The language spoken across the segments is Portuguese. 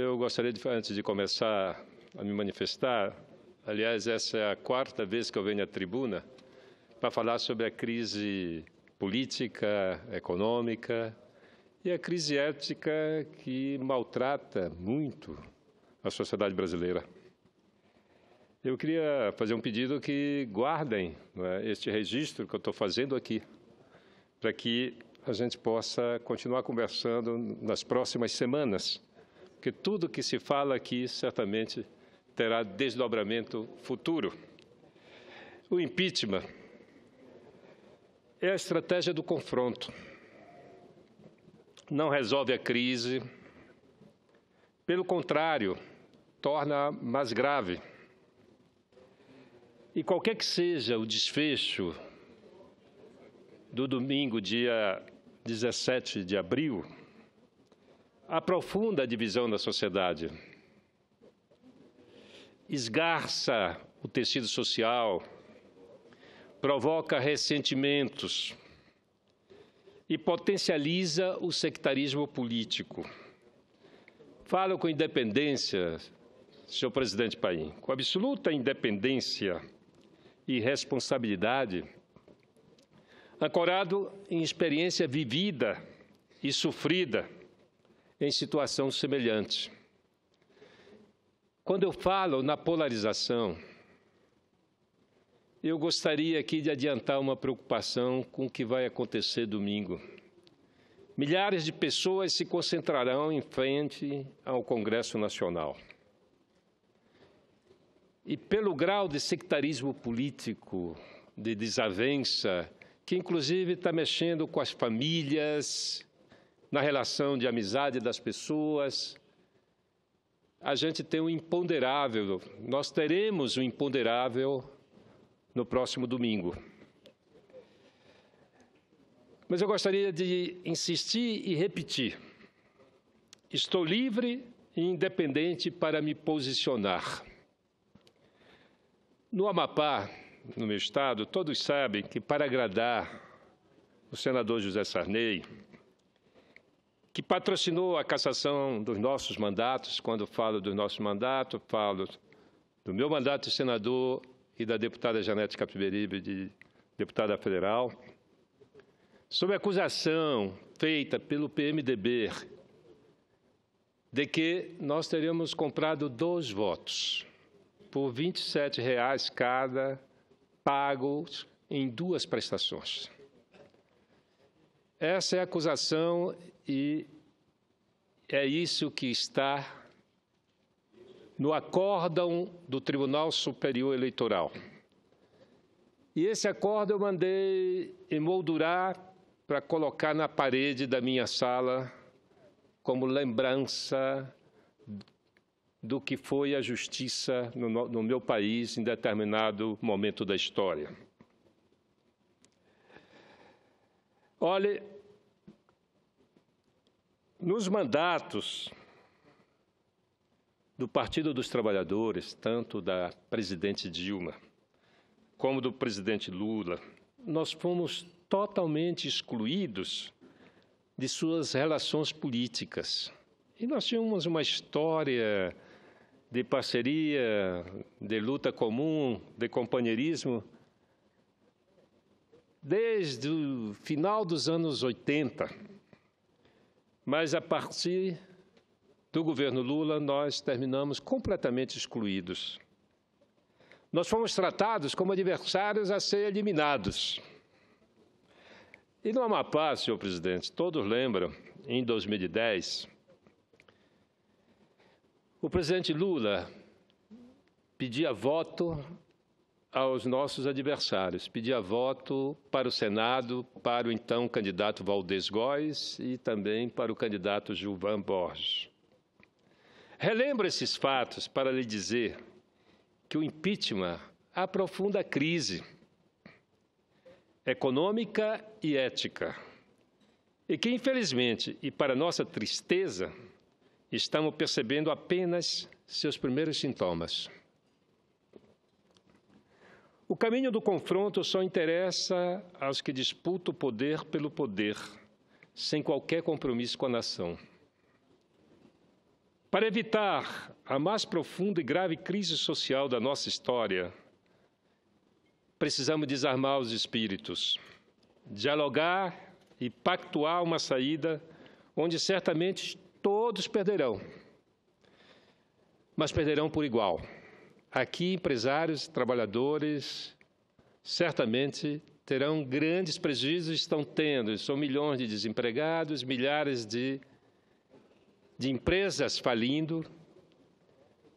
Eu gostaria, de, antes de começar a me manifestar, aliás, essa é a quarta vez que eu venho à tribuna para falar sobre a crise política, econômica e a crise ética que maltrata muito a sociedade brasileira. Eu queria fazer um pedido que guardem é, este registro que eu estou fazendo aqui, para que a gente possa continuar conversando nas próximas semanas que tudo que se fala aqui certamente terá desdobramento futuro. O impeachment é a estratégia do confronto. Não resolve a crise, pelo contrário, torna-a mais grave. E qualquer que seja o desfecho do domingo, dia 17 de abril, aprofunda a divisão da sociedade, esgarça o tecido social, provoca ressentimentos e potencializa o sectarismo político. Falo com independência, senhor presidente Paim, com absoluta independência e responsabilidade, ancorado em experiência vivida e sofrida em situação semelhante. Quando eu falo na polarização, eu gostaria aqui de adiantar uma preocupação com o que vai acontecer domingo. Milhares de pessoas se concentrarão em frente ao Congresso Nacional. E pelo grau de sectarismo político, de desavença, que inclusive está mexendo com as famílias, na relação de amizade das pessoas. A gente tem um imponderável, nós teremos um imponderável no próximo domingo. Mas eu gostaria de insistir e repetir. Estou livre e independente para me posicionar. No Amapá, no meu estado, todos sabem que para agradar o senador José Sarney, que patrocinou a cassação dos nossos mandatos. Quando falo do nosso mandato, falo do meu mandato de senador e da deputada Janete Capiberibe, de deputada federal, sobre a acusação feita pelo PMDB de que nós teríamos comprado dois votos por R$ 27,00 cada, pagos em duas prestações. Essa é a acusação e é isso que está no acórdão do Tribunal Superior Eleitoral. E esse acórdão eu mandei emoldurar para colocar na parede da minha sala como lembrança do que foi a justiça no, no, meu país em determinado momento da história. Olhe, nos mandatos do Partido dos Trabalhadores, tanto da presidente Dilma como do presidente Lula, nós fomos totalmente excluídos de suas relações políticas. E nós tínhamos uma história de parceria, de luta comum, de companheirismo, desde o final dos anos 80 mas a partir do governo Lula, nós terminamos completamente excluídos. Nós fomos tratados como adversários a ser eliminados. E no Amapá, senhor presidente, todos lembram, em 2010, o presidente Lula pedia voto aos nossos adversários. Pedia voto para o Senado, para o então candidato Valdez Góes e também para o candidato Gilvan Borges. Relembro esses fatos para lhe dizer que o impeachment aprofunda a crise econômica e ética. E que, infelizmente, e para nossa tristeza, estamos percebendo apenas seus primeiros sintomas. O caminho do confronto só interessa aos que disputam o poder pelo poder, sem qualquer compromisso com a nação. Para evitar a mais profunda e grave crise social da nossa história, precisamos desarmar os espíritos, dialogar e pactuar uma saída onde certamente todos perderão, mas perderão por igual. Aqui, empresários, trabalhadores, certamente terão grandes prejuízos, estão tendo, são milhões de desempregados, milhares de, de empresas falindo.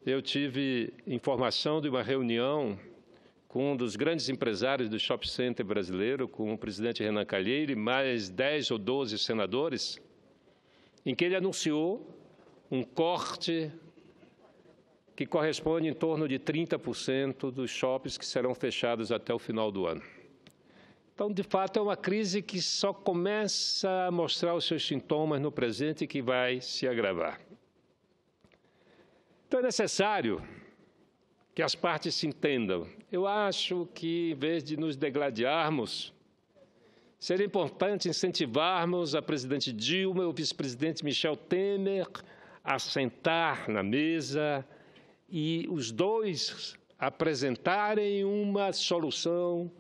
Eu tive informação de uma reunião com um dos grandes empresários do shopping center brasileiro, com o presidente Renan Calheiro e mais 10 ou 12 senadores, em que ele anunciou um corte que corresponde em torno de 30% dos shoppings que serão fechados até o final do ano. Então, de fato, é uma crise que só começa a mostrar os seus sintomas no presente e que vai se agravar. Então, é necessário que as partes se entendam. Eu acho que, em vez de nos degladiarmos, seria importante incentivarmos a presidente Dilma e o vice-presidente Michel Temer a sentar na mesa, e os dois apresentarem uma solução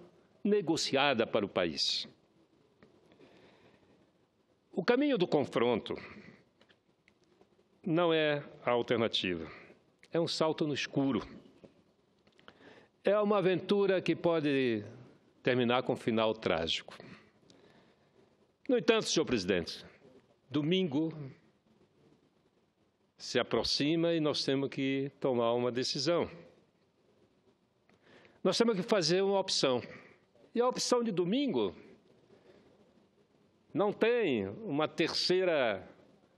negociada para o país. O caminho do confronto não é a alternativa. É um salto no escuro. É uma aventura que pode terminar com um final trágico. No entanto, senhor presidente, domingo se aproxima e nós temos que tomar uma decisão. Nós temos que fazer uma opção. E a opção de domingo não tem uma terceira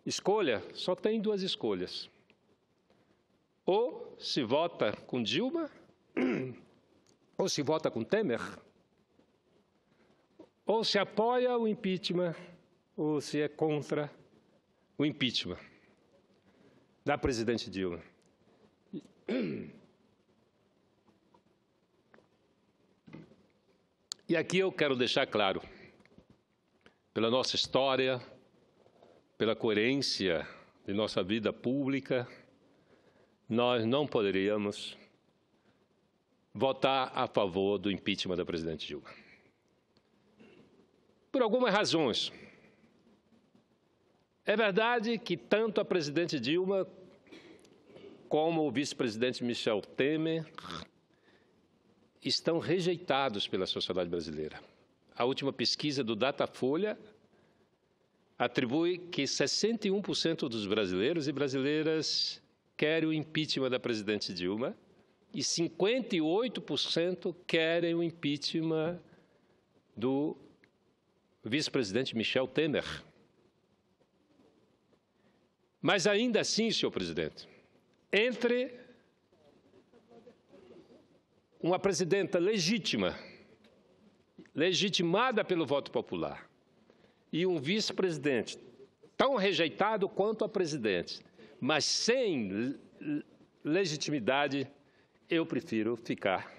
escolha, só tem duas escolhas. Ou se vota com Dilma, ou se vota com Temer, ou se apoia o impeachment, ou se é contra o impeachment da presidente Dilma. E aqui eu quero deixar claro, pela nossa história, pela coerência de nossa vida pública, nós não poderíamos votar a favor do impeachment da presidente Dilma. Por algumas razões. É verdade que tanto a presidente Dilma como o vice-presidente Michel Temer estão rejeitados pela sociedade brasileira. A última pesquisa do Datafolha atribui que 61% dos brasileiros e brasileiras querem o impeachment da presidente Dilma e 58% querem o impeachment do vice-presidente Michel Temer. Mas ainda assim, senhor presidente, entre uma presidenta legítima, legitimada pelo voto popular, e um vice-presidente tão rejeitado quanto a presidente, mas sem legitimidade, eu prefiro ficar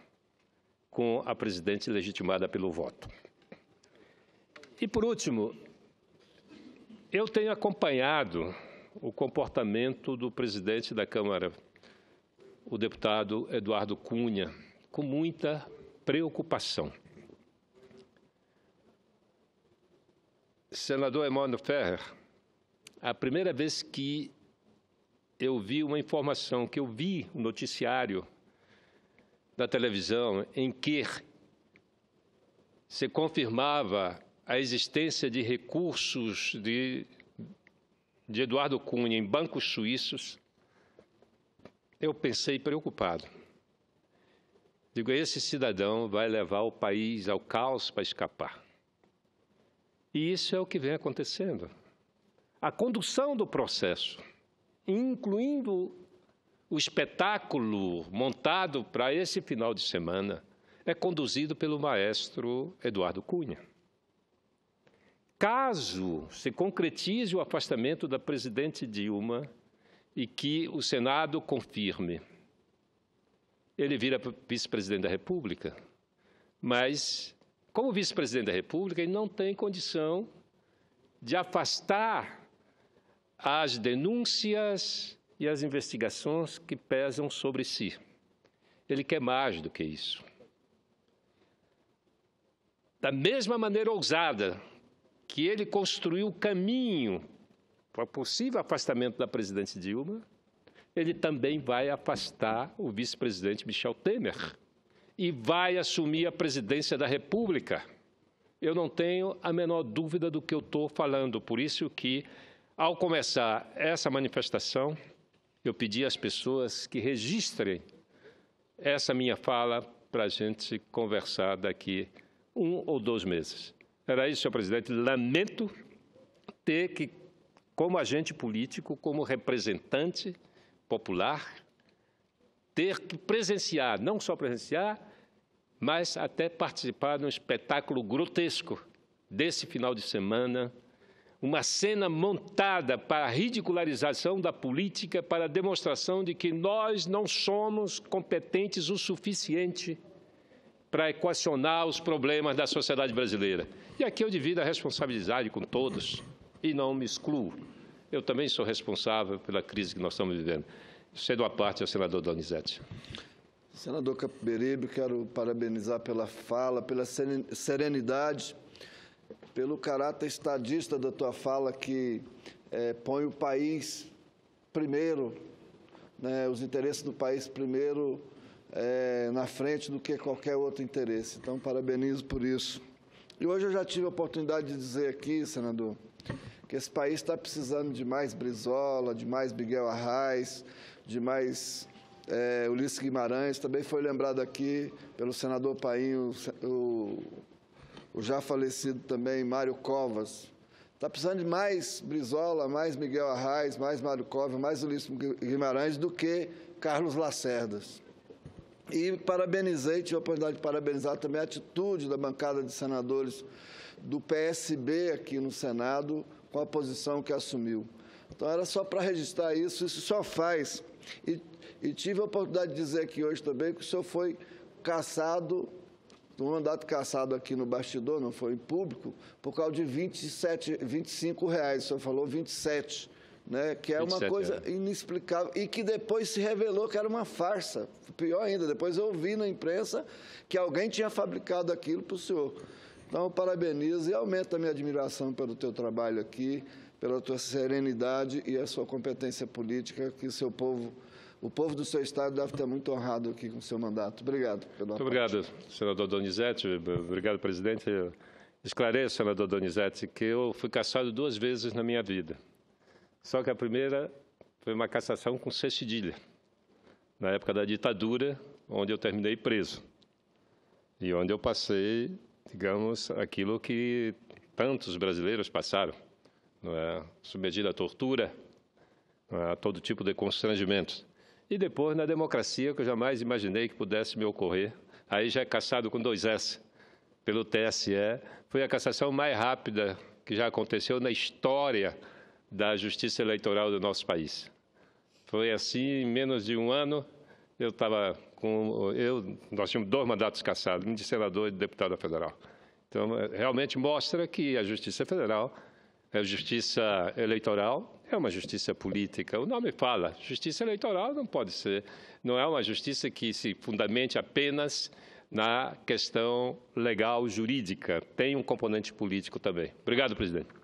com a presidente legitimada pelo voto. E por último, eu tenho acompanhado o comportamento do presidente da Câmara, o deputado Eduardo Cunha, com muita preocupação. Senador Emmanuel Ferrer, a primeira vez que eu vi uma informação, que eu vi um noticiário da televisão em que se confirmava a existência de recursos de de Eduardo Cunha em bancos suíços, eu pensei preocupado. Digo, esse cidadão vai levar o país ao caos para escapar. E isso é o que vem acontecendo. A condução do processo, incluindo o espetáculo montado para esse final de semana, é conduzido pelo maestro Eduardo Cunha caso se concretize o afastamento da presidente Dilma e que o Senado confirme. Ele vira vice-presidente da República, mas, como vice-presidente da República, ele não tem condição de afastar as denúncias e as investigações que pesam sobre si. Ele quer mais do que isso. Da mesma maneira ousada que ele construiu o caminho para possível afastamento da presidente Dilma, ele também vai afastar o vice-presidente Michel Temer e vai assumir a presidência da República. Eu não tenho a menor dúvida do que eu estou falando, por isso que, ao começar essa manifestação, eu pedi às pessoas que registrem essa minha fala para a gente conversar daqui um ou dois meses. Era isso, senhor presidente. Lamento ter que, como agente político, como representante popular, ter que presenciar, não só presenciar, mas até participar de um espetáculo grotesco desse final de semana, uma cena montada para a ridicularização da política, para a demonstração de que nós não somos competentes o suficiente para equacionar os problemas da sociedade brasileira. E aqui eu divido a responsabilidade com todos e não me excluo. Eu também sou responsável pela crise que nós estamos vivendo. Cedo a parte ao senador Donizete. Senador Capiberibe, quero parabenizar pela fala, pela serenidade, pelo caráter estadista da tua fala que é, põe o país primeiro, né, os interesses do país primeiro é, na frente do que qualquer outro interesse. Então, parabenizo por isso. E hoje eu já tive a oportunidade de dizer aqui, senador, que esse país está precisando de mais Brizola, de mais Miguel Arraes, de mais é, Ulisses Guimarães. Também foi lembrado aqui pelo senador Paim, o, o, o já falecido também Mário Covas. Está precisando de mais Brizola, mais Miguel Arraes, mais Mário Covas, mais Ulisses Guimarães do que Carlos Lacerdas. E parabenizei, tive a oportunidade de parabenizar também a atitude da bancada de senadores do PSB aqui no Senado com a posição que assumiu. Então era só para registrar isso, isso só faz. E, e, tive a oportunidade de dizer aqui hoje também que o senhor foi caçado, um mandato caçado aqui no bastidor, não foi em público, por causa de 27, 25 reais. O senhor falou 27 né? Que é uma coisa inexplicável e que depois se revelou que era uma farsa. Pior ainda, depois eu vi na imprensa que alguém tinha fabricado aquilo para o senhor. Então, parabenizo e aumenta a minha admiração pelo teu trabalho aqui, pela tua serenidade e a sua competência política, que seu povo, o povo do seu estado deve estar muito honrado aqui com o seu mandato. Obrigado pela Muito obrigado, senador Donizete. Obrigado, presidente. Esclareço, senador Donizete, que eu fui caçado duas vezes na minha vida. Só que a primeira foi uma cassação com C cedilha, na época da ditadura, onde eu terminei preso. E onde eu passei, digamos, aquilo que tantos brasileiros passaram, não é? submetido à tortura, é? a todo tipo de constrangimentos. E depois, na democracia, que eu jamais imaginei que pudesse me ocorrer, aí já é caçado com dois S, pelo TSE, foi a cassação mais rápida que já aconteceu na história da justiça eleitoral do nosso país. Foi assim, em menos de um ano, eu estava com. Eu, nós tínhamos dois mandatos caçados, de senador e de deputada federal. Então, é, realmente mostra que a Justiça Federal, a é Justiça Eleitoral, é uma justiça política. O nome fala, Justiça Eleitoral não pode ser, não é uma justiça que se fundamente apenas na questão legal jurídica. Tem um componente político também. Obrigado, presidente.